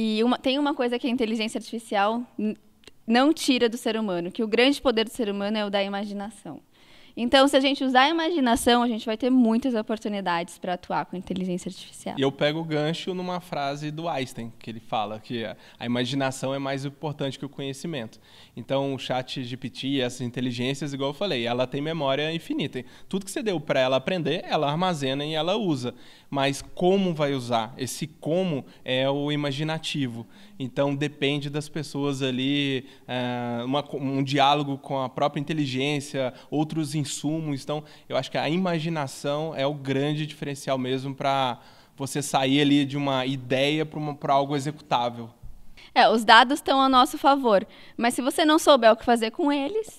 E uma, tem uma coisa que a inteligência artificial não tira do ser humano, que o grande poder do ser humano é o da imaginação. Então, se a gente usar a imaginação, a gente vai ter muitas oportunidades para atuar com inteligência artificial. E eu pego o gancho numa frase do Einstein, que ele fala que a imaginação é mais importante que o conhecimento. Então, o chat GPT, essas inteligências, igual eu falei, ela tem memória infinita. Tudo que você deu para ela aprender, ela armazena e ela usa. Mas como vai usar? Esse como é o imaginativo. Então, depende das pessoas ali, eh, uma, um diálogo com a própria inteligência, outros insights insumos. Então, eu acho que a imaginação é o grande diferencial mesmo para você sair ali de uma ideia para algo executável. É, os dados estão a nosso favor, mas se você não souber o que fazer com eles.